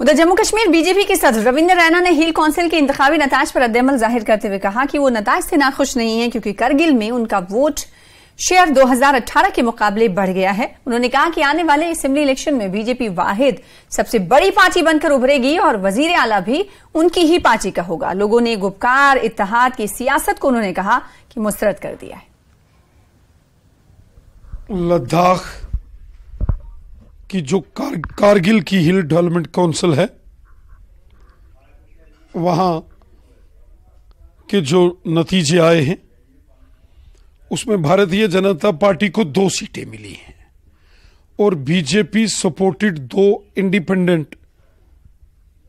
उधर जम्मू कश्मीर बीजेपी के सदर रविंदर रैना ने हिल काउंसिल के इंतबी नताज पर रद्दमल जाहिर करते हुए कहा कि वो नताज से नाखुश नहीं है क्योंकि करगिल में उनका वोट शेयर 2018 के मुकाबले बढ़ गया है उन्होंने कहा कि आने वाले असेंबली इलेक्शन में बीजेपी वाहिद सबसे बड़ी पार्टी बनकर उभरेगी और वजीर आला भी उनकी ही पार्टी का होगा लोगों ने गुपकार इतिहाद की सियासत को उन्होंने कहा कि मुस्तरद कर दिया है लद्दाख कि जो कार, कारगिल की हिल डेवलपमेंट काउंसिल है वहाँ के जो नतीजे आए हैं उसमें भारतीय जनता पार्टी को दो सीटें मिली हैं और बीजेपी सपोर्टेड दो इंडिपेंडेंट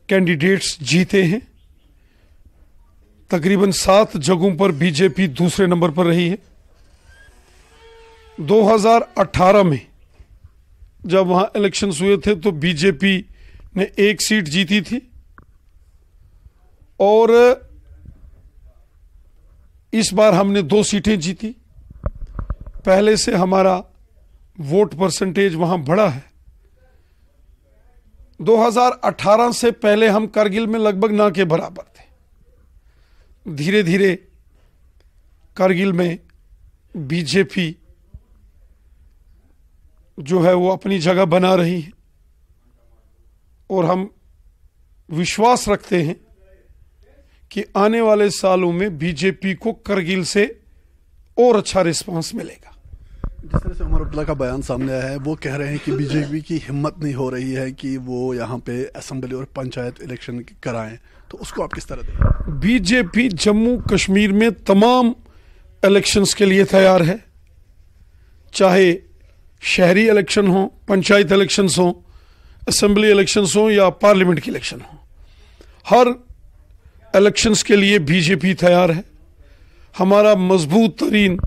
कैंडिडेट्स जीते हैं तकरीबन सात जगहों पर बीजेपी दूसरे नंबर पर रही है 2018 में जब वहां इलेक्शन हुए थे तो बीजेपी ने एक सीट जीती थी और इस बार हमने दो सीटें जीती पहले से हमारा वोट परसेंटेज वहां बढ़ा है 2018 से पहले हम करगिल में लगभग ना के बराबर थे धीरे धीरे करगिल में बीजेपी जो है वो अपनी जगह बना रही है और हम विश्वास रखते हैं कि आने वाले सालों में बीजेपी को करगिल से और अच्छा रिस्पांस मिलेगा जिस तरह से अमर अब्दुल्ला का बयान सामने आया है वो कह रहे हैं कि बीजेपी की हिम्मत नहीं हो रही है कि वो यहाँ पे असम्बली और पंचायत इलेक्शन कराएं तो उसको आप किस तरह देखें बीजेपी जम्मू कश्मीर में तमाम इलेक्शंस के लिए तैयार है चाहे शहरी इलेक्शन हो पंचायत इलेक्शंस हों असम्बली इलेक्शन हों या पार्लियामेंट की इलेक्शन हो हर इलेक्शंस के लिए बीजेपी तैयार है हमारा मजबूत तरीन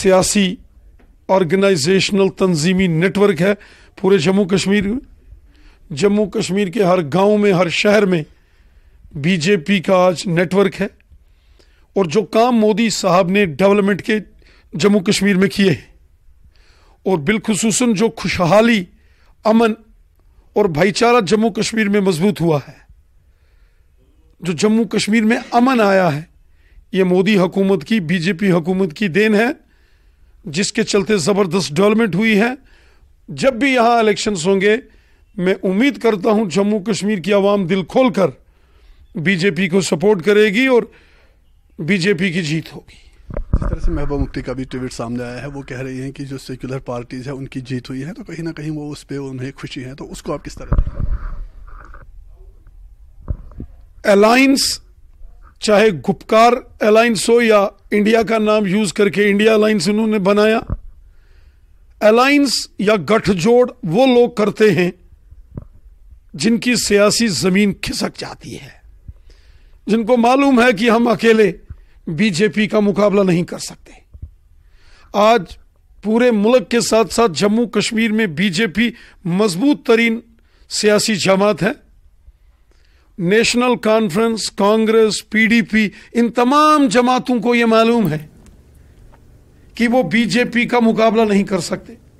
सियासी ऑर्गेनाइजेशनल तंजीमी नेटवर्क है पूरे जम्मू कश्मीर में जम्मू कश्मीर के हर गांव में हर शहर में बीजेपी का आज नेटवर्क है और जो काम मोदी साहब ने डेवलपमेंट के जम्मू कश्मीर में किए हैं और बिलखसूस जो खुशहाली अमन और भाईचारा जम्मू कश्मीर में मजबूत हुआ है जो जम्मू कश्मीर में अमन आया है ये मोदी हुकूमत की बीजेपी हुकूमत की देन है जिसके चलते ज़बरदस्त डेवलपमेंट हुई है जब भी यहाँ इलेक्शंस होंगे मैं उम्मीद करता हूँ जम्मू कश्मीर की आवाम दिल खोल कर बीजेपी को सपोर्ट करेगी और बीजेपी की जीत होगी जिस तरह से महबूबा मुफ्ती का भी ट्वीट सामने आया है वो कह रही हैं कि जो सेक्युलर पार्टीज़ हैं उनकी जीत हुई है तो कहीं ना कहीं वो उस पर उन्हें खुशी है तो उसको आप किस तरह अलाइंस चाहे गुपकार अलाइंस हो या इंडिया का नाम यूज़ करके इंडिया अलाइंस उन्होंने बनाया अलाइंस या गठजोड़ वो लोग करते हैं जिनकी सियासी ज़मीन खिसक जाती है जिनको मालूम है कि हम अकेले बीजेपी का मुकाबला नहीं कर सकते आज पूरे मुल्क के साथ साथ जम्मू कश्मीर में बीजेपी मजबूत तरीन सियासी जमात है नेशनल कॉन्फ्रेंस कांग्रेस पीडीपी इन तमाम जमातों को यह मालूम है कि वो बीजेपी का मुकाबला नहीं कर सकते